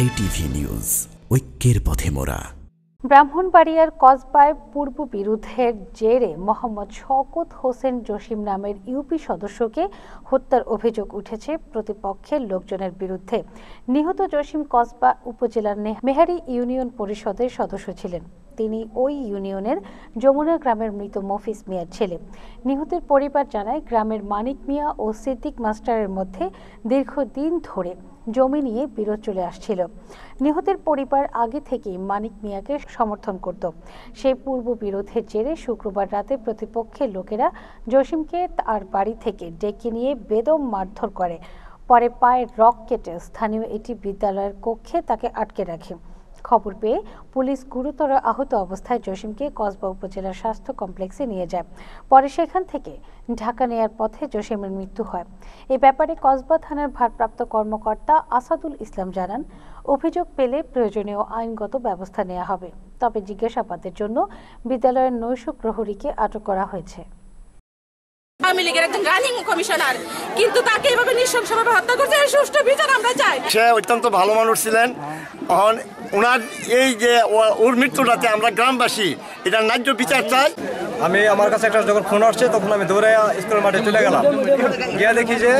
JTV news ঐক্যের পথে মোরা ব্রাহ্মণবাড়িয়ার কসবায় পূর্ব বিরোধের জেরে মোহাম্মদ শকত হোসেন জসিম নামের ইউপি সদস্যকে হত্যার অভিযোগ উঠেছে প্রতিপক্ষের লোকজনের বিরুদ্ধে নিহত জসিম কসবা উপজেলার মেহারি ইউনিয়ন পরিষদের সদস্য ছিলেন তিনি ওই ইউনিয়নের যমুনা গ্রামের মৃত মফিস মিয়ার ছেলে নিহতের পরিবার জানায় গ্রামের মানিক মিয়া ও সিদ্দিক মাস্টারের মধ্যে দীর্ঘদিন ধরে জমি নিয়ে বিরোধ চলে আসছিল নিহতের পরিবার আগে থেকেই মানিক মিয়াকে সমর্থন করত সেই পূর্ব বিরোধের জেরে শুক্রবার রাতে প্রতিপক্ষের লোকেরা জসিমকে তার বাড়ি থেকে ডেকে নিয়ে বেদম মারধর করে পরে পায়ের রক কেটে স্থানীয় এটি বিদ্যালয়ের কক্ষে তাকে আটকে রাখে খবর পেয়ে পুলিশ গুরুতর আহত অবস্থায় জসিমকে কসবা উপজেলা স্বাস্থ্য কমপ্লেক্সে নিয়ে যায় পরে সেখান থেকে ঢাকা নেয়ার পথে জসিমের মৃত্যু হয় এ ব্যাপারে কসবা থানার ভারপ্রাপ্ত কর্মকর্তা আসাদুল ইসলাম জানান অভিযোগ পেলে প্রয়োজনীয় আইনগত ব্যবস্থা নেওয়া হবে তবে জিজ্ঞাসাবাদের জন্য বিদ্যালয়ের নৈশ প্রহরীকে আটক করা হয়েছে আওয়ামী লীগের একজন রানিং কমিশনার কিন্তু তাকে এভাবে নৃশংসভাবে হত্যা করছে এর সুষ্ঠু বিচার আমরা চাই সে অত্যন্ত ভালো মানুষ ছিলেন এখন ওনার এই যে ওর মৃত্যুটাতে আমরা গ্রামবাসী এটা ন্যায্য বিচার চাই আমি আমার কাছে একটা যখন ফোন আসছে তখন আমি দৌড়ে স্কুলের মাঠে চলে গেলাম গিয়ে দেখি যে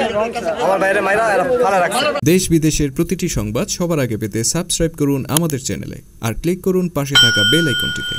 আমার বাইরে মাইরা ফালা রাখছে দেশ বিদেশের প্রতিটি সংবাদ সবার আগে পেতে সাবস্ক্রাইব করুন আমাদের চ্যানেলে আর ক্লিক করুন পাশে থাকা বেল আইকনটিতে